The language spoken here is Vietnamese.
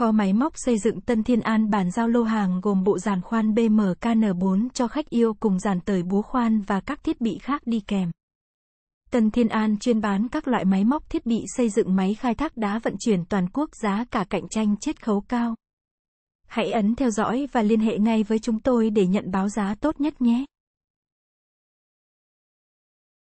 Kho máy móc xây dựng Tân Thiên An bàn giao lô hàng gồm bộ giàn khoan BMKN4 cho khách yêu cùng giàn tời búa khoan và các thiết bị khác đi kèm. Tân Thiên An chuyên bán các loại máy móc thiết bị xây dựng máy khai thác đá vận chuyển toàn quốc giá cả cạnh tranh chiết khấu cao. Hãy ấn theo dõi và liên hệ ngay với chúng tôi để nhận báo giá tốt nhất nhé.